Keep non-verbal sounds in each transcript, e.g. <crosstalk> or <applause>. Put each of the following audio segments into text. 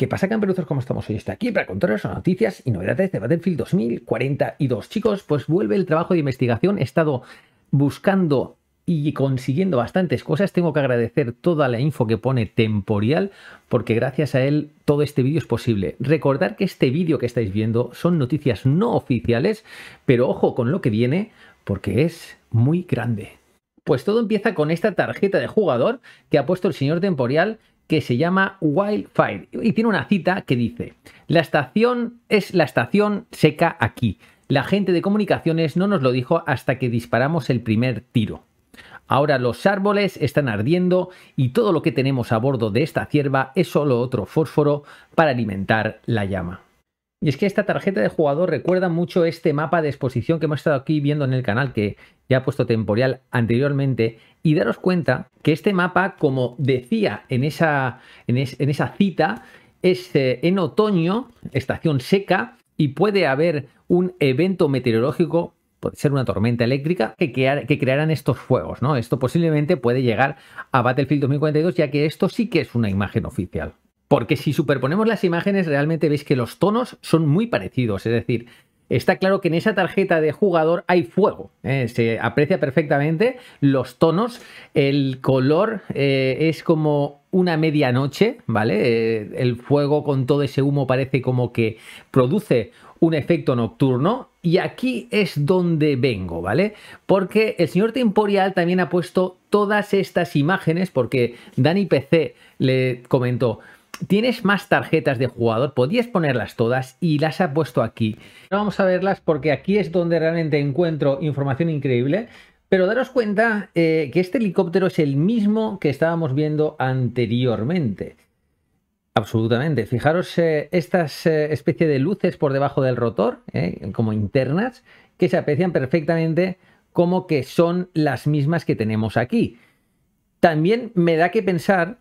¿Qué pasa, camperuzos? ¿Cómo estamos? Hoy está aquí para contaros las noticias y novedades de Battlefield 2042. Chicos, pues vuelve el trabajo de investigación. He estado buscando y consiguiendo bastantes cosas. Tengo que agradecer toda la info que pone Temporial, porque gracias a él todo este vídeo es posible. Recordar que este vídeo que estáis viendo son noticias no oficiales, pero ojo con lo que viene, porque es muy grande. Pues todo empieza con esta tarjeta de jugador que ha puesto el señor Temporial que se llama Wildfire y tiene una cita que dice, la estación es la estación seca aquí. La gente de comunicaciones no nos lo dijo hasta que disparamos el primer tiro. Ahora los árboles están ardiendo y todo lo que tenemos a bordo de esta cierva es solo otro fósforo para alimentar la llama. Y es que esta tarjeta de jugador recuerda mucho este mapa de exposición que hemos estado aquí viendo en el canal, que ya ha puesto temporal anteriormente, y daros cuenta que este mapa, como decía en esa, en, esa cita, es eh, en otoño, estación seca, y puede haber un evento meteorológico, puede ser una tormenta eléctrica, que, que crearán estos fuegos, ¿no? Esto posiblemente puede llegar a Battlefield 2042, ya que esto sí que es una imagen oficial. Porque si superponemos las imágenes, realmente veis que los tonos son muy parecidos. Es decir, está claro que en esa tarjeta de jugador hay fuego. ¿eh? se aprecia perfectamente los tonos. El color eh, es como una medianoche, ¿vale? Eh, el fuego con todo ese humo parece como que produce un efecto nocturno. Y aquí es donde vengo, ¿vale? Porque el señor Temporial también ha puesto todas estas imágenes, porque Dani PC le comentó. Tienes más tarjetas de jugador, podías ponerlas todas y las ha puesto aquí. No vamos a verlas porque aquí es donde realmente encuentro información increíble. Pero daros cuenta eh, que este helicóptero es el mismo que estábamos viendo anteriormente. Absolutamente. Fijaros eh, estas eh, especie de luces por debajo del rotor, como internas, que se aprecian perfectamente como que son las mismas que tenemos aquí. También me da que pensar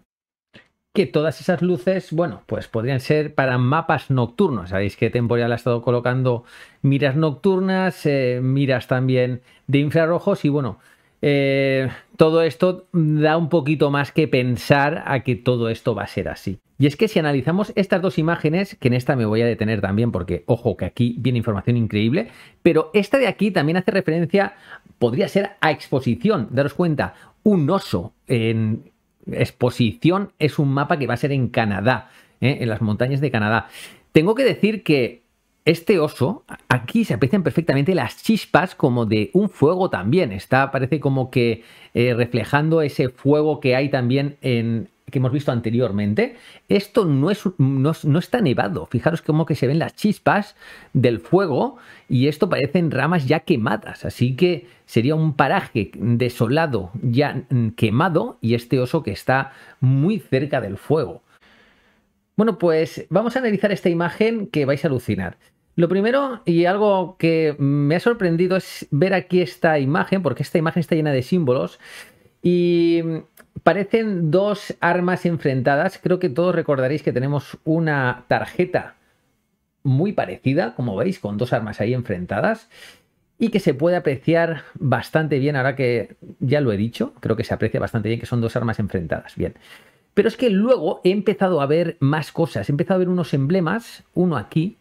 que todas esas luces, bueno, pues podrían ser para mapas nocturnos. Sabéis que Temporal ha estado colocando miras nocturnas, eh, miras también de infrarrojos y bueno, eh, todo esto da un poquito más que pensar a que todo esto va a ser así. Y es que si analizamos estas dos imágenes, que en esta me voy a detener también porque, ojo, que aquí viene información increíble, pero esta de aquí también hace referencia, podría ser a exposición, daros cuenta, un oso en exposición es un mapa que va a ser en Canadá, ¿eh? en las montañas de Canadá. Tengo que decir que este oso, aquí se aprecian perfectamente las chispas como de un fuego también. Está, parece como que eh, reflejando ese fuego que hay también en que hemos visto anteriormente, esto no, es, no, está nevado. Fijaros como que se ven las chispas del fuego y esto parecen ramas ya quemadas. Así que sería un paraje desolado ya quemado y este oso que está muy cerca del fuego. Bueno, pues vamos a analizar esta imagen que vais a alucinar. Lo primero y algo que me ha sorprendido es ver aquí esta imagen, porque esta imagen está llena de símbolos. Y parecen dos armas enfrentadas. Creo que todos recordaréis que tenemos una tarjeta muy parecida, como veis, con dos armas ahí enfrentadas. Y que se puede apreciar bastante bien, ahora que ya lo he dicho, creo que se aprecia bastante bien que son dos armas enfrentadas. Bien. Pero es que luego he empezado a ver más cosas. He empezado a ver unos emblemas, uno aquí,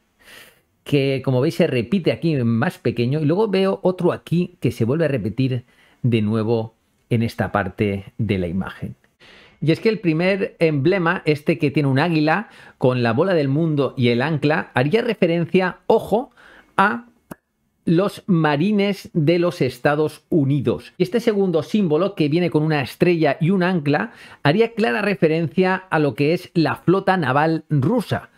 que como veis se repite aquí más pequeño. Y luego veo otro aquí que se vuelve a repetir de nuevo en esta parte de la imagen. Y es que el primer emblema, este que tiene un águila con la bola del mundo y el ancla, haría referencia, ojo, a los marines de los Estados Unidos. Y este segundo símbolo, que viene con una estrella y un ancla, haría clara referencia a lo que es la flota naval rusa.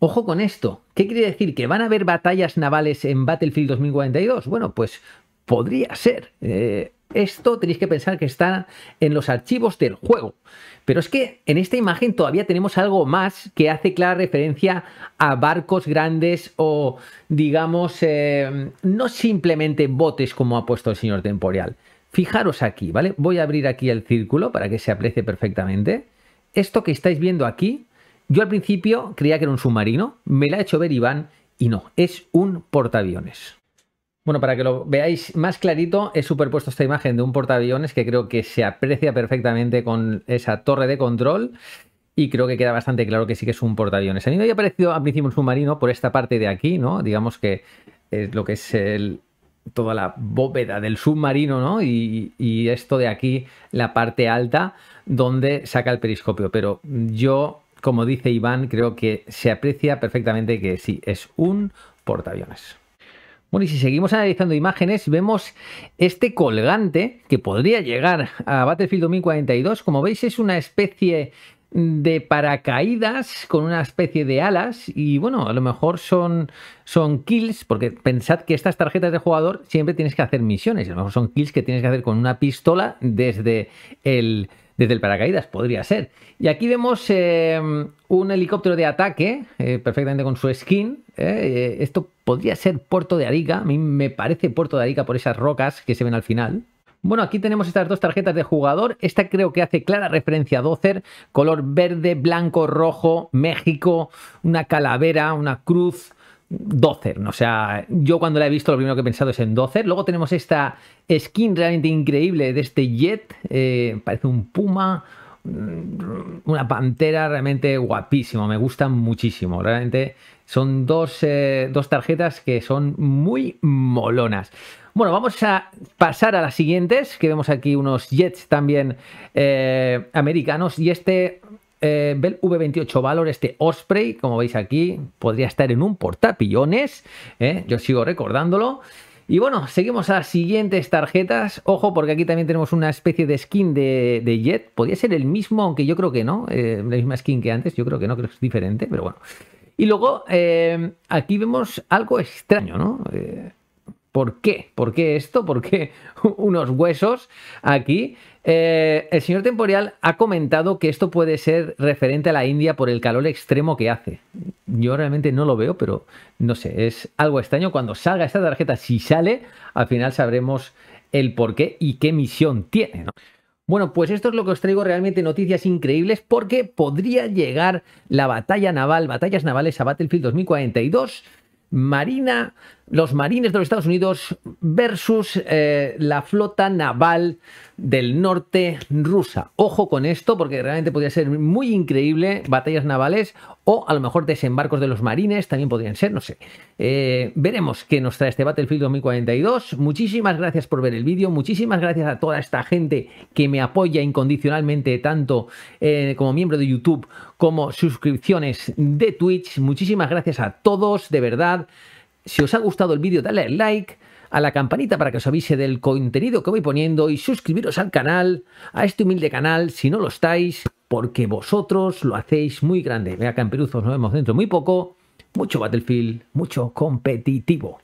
Ojo con esto. ¿Qué quiere decir? ¿Que van a haber batallas navales en Battlefield 2042? Bueno, pues podría ser. Eh, esto tenéis que pensar que está en los archivos del juego. Pero es que en esta imagen todavía tenemos algo más que hace clara referencia a barcos grandes o, digamos, eh, no simplemente botes como ha puesto el señor Temporal. Fijaros aquí, ¿vale? Voy a abrir aquí el círculo para que se aprecie perfectamente. Esto que estáis viendo aquí, yo al principio creía que era un submarino, me lo ha hecho ver Iván y no, es un portaaviones. Bueno, para que lo veáis más clarito, he superpuesto esta imagen de un portaaviones que creo que se aprecia perfectamente con esa torre de control y creo que queda bastante claro que sí que es un portaaviones. A mí me había parecido un submarino por esta parte de aquí, ¿no? Digamos que es lo que es toda la bóveda del submarino, ¿no? y esto de aquí, la parte alta, donde saca el periscopio. Pero yo, como dice Iván, creo que se aprecia perfectamente que sí, es un portaaviones. Bueno, y si seguimos analizando imágenes, vemos este colgante que podría llegar a Battlefield 2042. Como veis, es una especie de paracaídas con una especie de alas y bueno, a lo mejor son, son kills, porque pensad que estas tarjetas de jugador siempre tienes que hacer misiones, a lo mejor son kills que tienes que hacer con una pistola desde el desde el paracaídas, podría ser. Y aquí vemos eh, un helicóptero de ataque, eh, perfectamente con su skin. Eh, esto podría ser Puerto de Arica, a mí me parece Puerto de Arica por esas rocas que se ven al final. Bueno, aquí tenemos estas dos tarjetas de jugador. Esta creo que hace clara referencia a Dozer. Color verde, blanco, rojo, México, una calavera, una cruz. 12 o sea, yo cuando la he visto lo primero que he pensado es en 12 Luego tenemos esta skin realmente increíble de este Jet, eh, parece un puma, mm, una pantera realmente guapísimo, me gusta muchísimo, realmente son eh, dos, tarjetas que son muy molonas. Bueno, vamos a pasar a las siguientes, que vemos aquí unos Jets también eh, americanos y este eh, Bell V28 Valor, este Osprey, como veis aquí, podría estar en un portapillones, ¿eh? yo sigo recordándolo. Y bueno, seguimos a las siguientes tarjetas. Ojo, porque aquí también tenemos una especie de skin de, Jet. Podría ser el mismo, aunque yo creo que no. Eh, la misma skin que antes, yo creo que no, creo que es diferente, pero bueno. Y luego, aquí vemos algo extraño, ¿no? ¿Por qué? ¿Por qué esto? ¿Por qué <laughs> unos huesos aquí? Eh, el señor Temporal ha comentado que esto puede ser referente a la India por el calor extremo que hace. Yo realmente no lo veo, pero no sé, es algo extraño. Cuando salga esta tarjeta, si sale, al final sabremos el por qué y qué misión tiene. Bueno, pues esto es lo que os traigo realmente noticias increíbles porque podría llegar la batalla naval, batallas navales a Battlefield 2042. Marina los marines de los Estados Unidos versus eh, la flota naval del norte rusa. Ojo con esto porque realmente podría ser muy increíble batallas navales o a lo mejor desembarcos de los marines también podrían ser, no sé. Eh, veremos qué nos trae este Battlefield 2042. Muchísimas gracias por ver el vídeo, muchísimas gracias a toda esta gente que me apoya incondicionalmente tanto eh, como miembro de YouTube como suscripciones de Twitch. Muchísimas gracias a todos, de verdad. Si os ha gustado el vídeo, dale like, a la campanita para que os avise del contenido que voy poniendo y suscribiros al canal, a este humilde canal, si no lo estáis, porque vosotros lo hacéis muy grande. Vea, Camperuzos, nos vemos dentro muy poco. Mucho Battlefield, mucho competitivo.